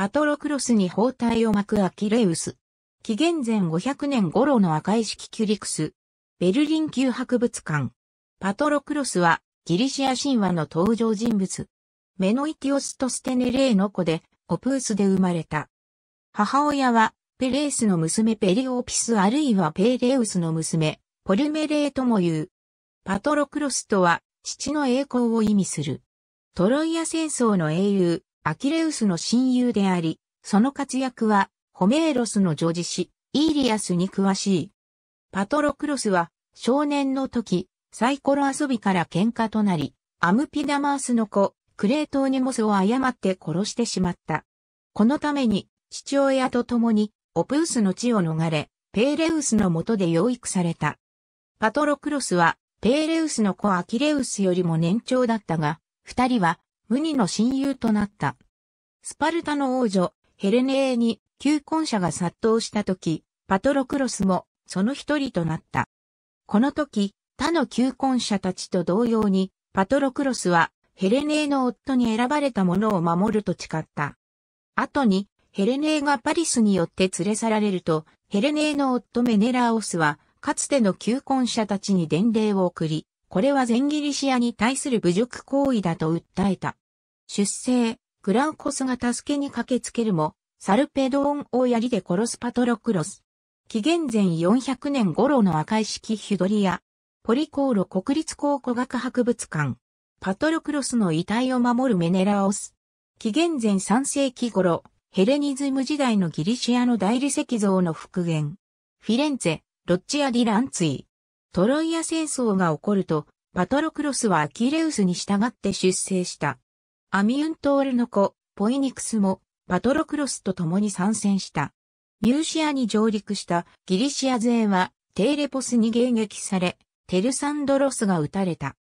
パトロクロスに包帯を巻くアキレウス。紀元前500年頃の赤い式キュリクス。ベルリン旧博物館。パトロクロスはギリシア神話の登場人物。メノイティオスとステネレーの子で、オプースで生まれた。母親は、ペレースの娘ペリオーピスあるいはペーレウスの娘、ポルメレーとも言う。パトロクロスとは、父の栄光を意味する。トロイア戦争の英雄、アキレウスの親友であり、その活躍は、ホメーロスの女児子、イーリアスに詳しい。パトロクロスは、少年の時、サイコロ遊びから喧嘩となり、アムピダマースの子、クレートーネモスを誤って殺してしまった。このために、父親と共に、オプウスの地を逃れ、ペーレウスの下で養育された。パトロクロスは、ペーレウスの子アキレウスよりも年長だったが、二人はウニの親友となった。スパルタの王女、ヘレネーに求婚者が殺到した時、パトロクロスもその一人となった。この時、他の求婚者たちと同様に、パトロクロスはヘレネーの夫に選ばれた者を守ると誓った。後に、ヘレネーがパリスによって連れ去られると、ヘレネーの夫メネラオスは、かつての求婚者たちに伝令を送り、これは全ギリシアに対する侮辱行為だと訴えた。出生、グランコスが助けに駆けつけるも、サルペドーンを槍で殺すパトロクロス。紀元前400年頃の赤い式ヒュドリア。ポリコーロ国立考古学博物館。パトロクロスの遺体を守るメネラオス。紀元前3世紀頃、ヘレニズム時代のギリシアの大理石像の復元。フィレンツェ、ロッチア・ディ・ランツィ。トロイア戦争が起こると、パトロクロスはアキレウスに従って出征した。アミュントールの子、ポイニクスもパトロクロスと共に参戦した。ミューシアに上陸したギリシア勢はテーレポスに迎撃され、テルサンドロスが撃たれた。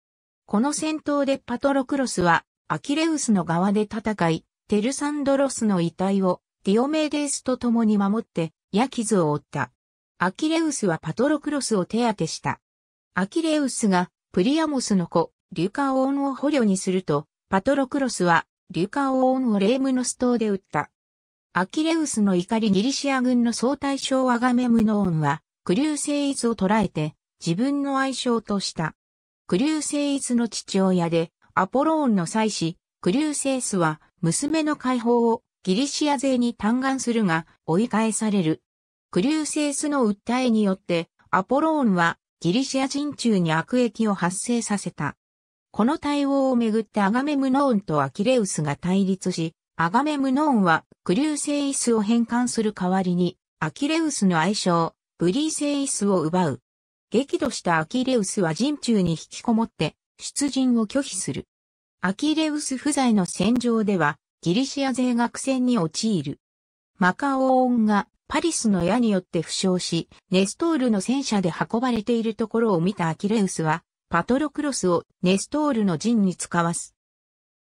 この戦闘でパトロクロスはアキレウスの側で戦い、テルサンドロスの遺体をディオメデースと共に守って、矢傷を負った。アキレウスはパトロクロスを手当てした。アキレウスがプリアモスの子、リュカオーンを捕虜にすると、パトロクロスは、リュカオーンをレームノス島で撃った。アキレウスの怒りギリシア軍の総大将アガメムノーンは、クリューセイズを捕らえて、自分の愛称とした。クリューセイズの父親で、アポローンの妻子、クリューセイスは、娘の解放をギリシア勢に嘆願するが、追い返される。クリューセイスの訴えによって、アポローンはギリシア人中に悪役を発生させた。この対応をめぐってアガメムノーンとアキレウスが対立し、アガメムノーンはクリューセイスを返還する代わりに、アキレウスの愛称、ブリーセイスを奪う。激怒したアキレウスは陣中に引きこもって、出陣を拒否する。アキレウス不在の戦場では、ギリシア勢が苦戦に陥る。マカオーンがパリスの矢によって負傷し、ネストールの戦車で運ばれているところを見たアキレウスは、パトロクロスをネストールの陣に使わす。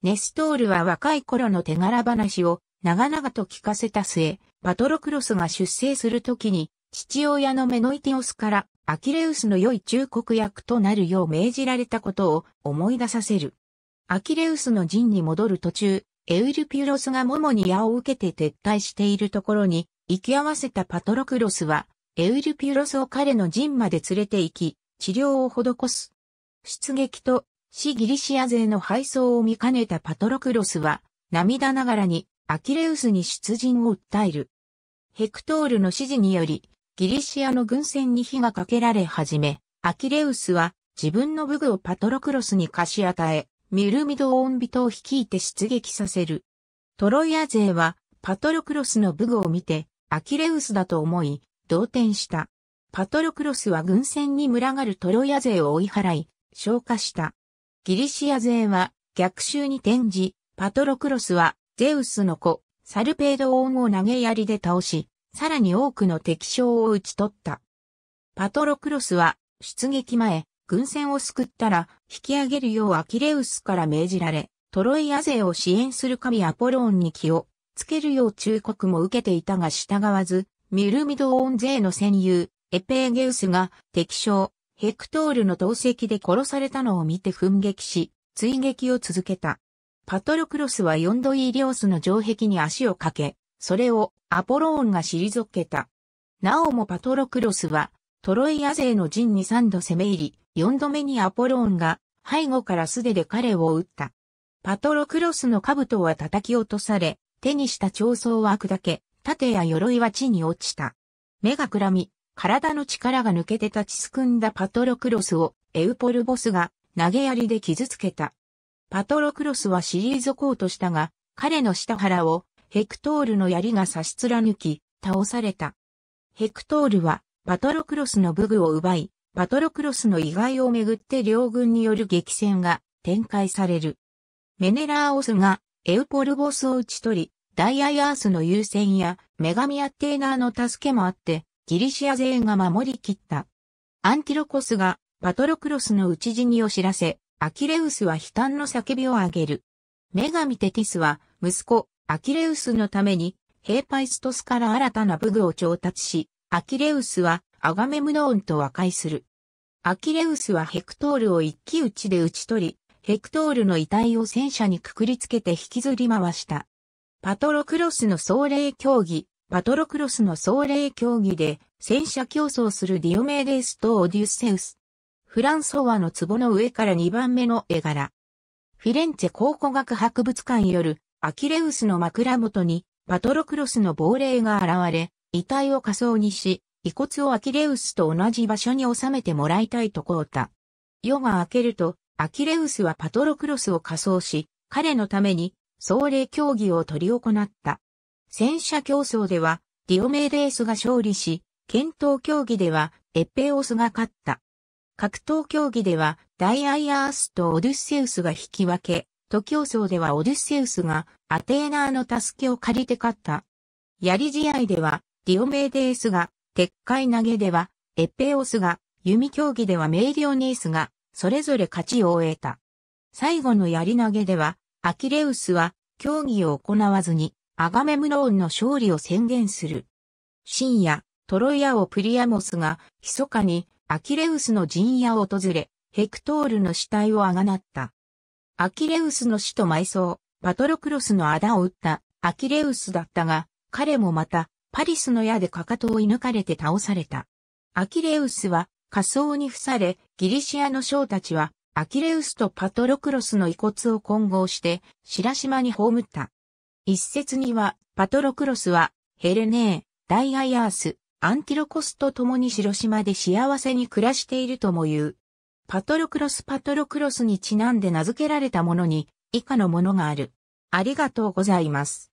ネストールは若い頃の手柄話を長々と聞かせた末、パトロクロスが出征するときに、父親のメノイテオスからアキレウスの良い忠告役となるよう命じられたことを思い出させる。アキレウスの陣に戻る途中、エウルピュロスが桃に矢を受けて撤退しているところに、行き合わせたパトロクロスは、エウルピュロスを彼の陣まで連れて行き、治療を施す。出撃と死ギリシア勢の敗走を見かねたパトロクロスは涙ながらにアキレウスに出陣を訴える。ヘクトールの指示によりギリシアの軍船に火がかけられ始め、アキレウスは自分の武具をパトロクロスに貸し与え、ミルミドオンビトを率いて出撃させる。トロイア勢はパトロクロスの武具を見てアキレウスだと思い、動転した。パトロクロスは軍船に群がるトロイア勢を追い払い、消化した。ギリシア勢は逆襲に転じ、パトロクロスはゼウスの子、サルペード王を投げ槍で倒し、さらに多くの敵将を討ち取った。パトロクロスは出撃前、軍船を救ったら引き上げるようアキレウスから命じられ、トロイア勢を支援する神アポローンに気をつけるよう忠告も受けていたが従わず、ミルミドオン勢の戦友、エペーゲウスが敵将、ヘクトールの投石で殺されたのを見て奮撃し、追撃を続けた。パトロクロスはヨンドイーリオスの城壁に足をかけ、それをアポローンが退けた。なおもパトロクロスは、トロイア勢の陣に3度攻め入り、4度目にアポローンが背後から素手で彼を撃った。パトロクロスの兜は叩き落とされ、手にした長開は砕け、盾や鎧は地に落ちた。目がくらみ、体の力が抜けて立ちすくんだパトロクロスをエウポルボスが投げ槍で傷つけた。パトロクロスは退こうとしたが、彼の下腹をヘクトールの槍が差し貫き、倒された。ヘクトールはパトロクロスの武具を奪い、パトロクロスの意外をめぐって両軍による激戦が展開される。メネラーオスがエウポルボスを打ち取り、ダイアイアースの優先や女神アッテーナーの助けもあって、ギリシア勢が守り切った。アンティロコスがパトロクロスの討ち死にを知らせ、アキレウスは悲嘆の叫びを上げる。女神テティスは息子アキレウスのためにヘーパイストスから新たな武具を調達し、アキレウスはアガメムノーンと和解する。アキレウスはヘクトールを一騎打ちで打ち取り、ヘクトールの遺体を戦車にくくりつけて引きずり回した。パトロクロスの壮麗競技、パトロクロスの壮霊競技で戦車競争するディオメーデスとオデュッセウス。フランソワの壺の上から2番目の絵柄。フィレンツェ考古学博物館よるアキレウスの枕元にパトロクロスの亡霊が現れ、遺体を仮装にし、遺骨をアキレウスと同じ場所に収めてもらいたいとこうた。夜が明けると、アキレウスはパトロクロスを仮装し、彼のために、壮霊競技を取り行った。戦車競争では、ディオメーデースが勝利し、剣闘競技では、エッペオスが勝った。格闘競技では、ダイアイアースとオデュッセウスが引き分け、徒競争ではオデュッセウスがアテーナーの助けを借りて勝った。槍試合では、ディオメーデースが、撤回投げでは、エッペオスが、弓競技ではメイリオネースが、それぞれ勝ちを終えた。最後の槍投げでは、アキレウスは、競技を行わずに、アガメムノーンの勝利を宣言する。深夜、トロイア王プリアモスが、密かに、アキレウスの陣屋を訪れ、ヘクトールの死体をあがなった。アキレウスの死と埋葬、パトロクロスの仇を撃ったアキレウスだったが、彼もまた、パリスの矢でかかとを射抜かれて倒された。アキレウスは、仮装に付され、ギリシアの将たちは、アキレウスとパトロクロスの遺骨を混合して、白島に葬った。一説には、パトロクロスは、ヘレネー、ダイアイアース、アンティロコスと共に広島で幸せに暮らしているとも言う。パトロクロスパトロクロスにちなんで名付けられたものに、以下のものがある。ありがとうございます。